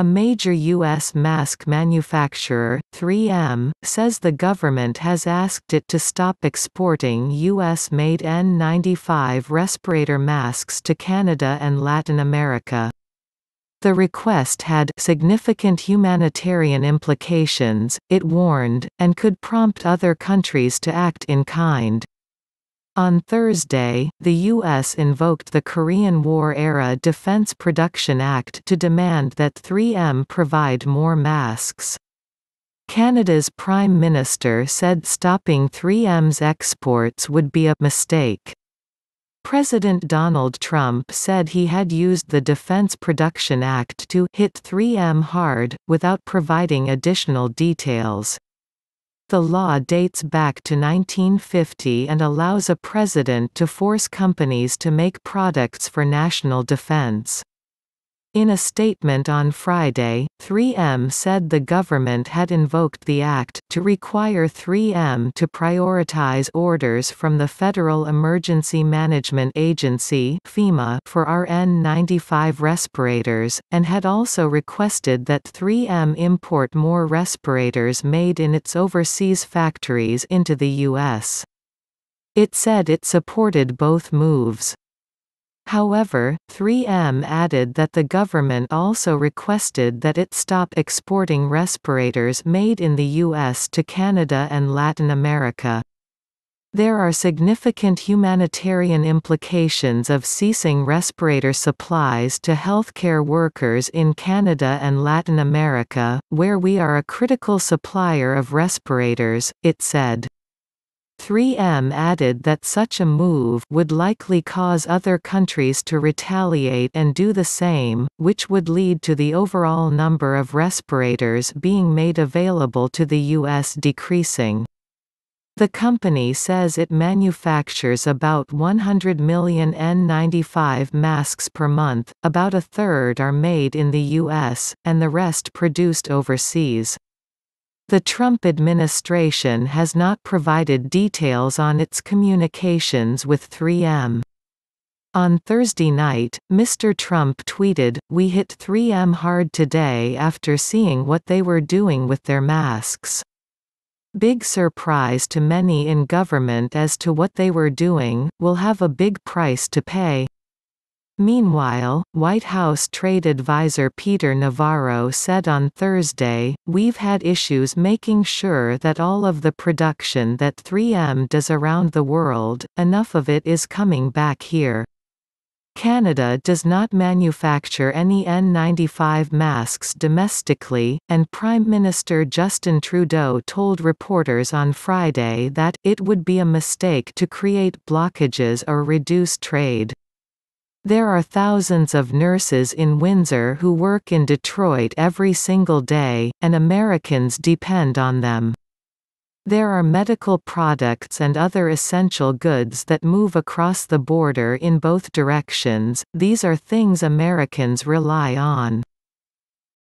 A major U.S. mask manufacturer, 3M, says the government has asked it to stop exporting U.S.-made N95 respirator masks to Canada and Latin America. The request had significant humanitarian implications, it warned, and could prompt other countries to act in kind. On Thursday, the U.S. invoked the Korean War-era Defense Production Act to demand that 3M provide more masks. Canada's Prime Minister said stopping 3M's exports would be a mistake. President Donald Trump said he had used the Defense Production Act to hit 3M hard, without providing additional details. The law dates back to 1950 and allows a president to force companies to make products for national defense. In a statement on Friday, 3M said the government had invoked the act to require 3M to prioritize orders from the Federal Emergency Management Agency (FEMA) for RN95 respirators and had also requested that 3M import more respirators made in its overseas factories into the US. It said it supported both moves. However, 3M added that the government also requested that it stop exporting respirators made in the U.S. to Canada and Latin America. There are significant humanitarian implications of ceasing respirator supplies to healthcare workers in Canada and Latin America, where we are a critical supplier of respirators, it said. 3M added that such a move would likely cause other countries to retaliate and do the same, which would lead to the overall number of respirators being made available to the U.S. decreasing. The company says it manufactures about 100 million N95 masks per month, about a third are made in the U.S., and the rest produced overseas. The Trump administration has not provided details on its communications with 3M. On Thursday night, Mr. Trump tweeted, We hit 3M hard today after seeing what they were doing with their masks. Big surprise to many in government as to what they were doing, will have a big price to pay. Meanwhile, White House trade advisor Peter Navarro said on Thursday, We've had issues making sure that all of the production that 3M does around the world, enough of it is coming back here. Canada does not manufacture any N95 masks domestically, and Prime Minister Justin Trudeau told reporters on Friday that it would be a mistake to create blockages or reduce trade. There are thousands of nurses in Windsor who work in Detroit every single day, and Americans depend on them. There are medical products and other essential goods that move across the border in both directions, these are things Americans rely on.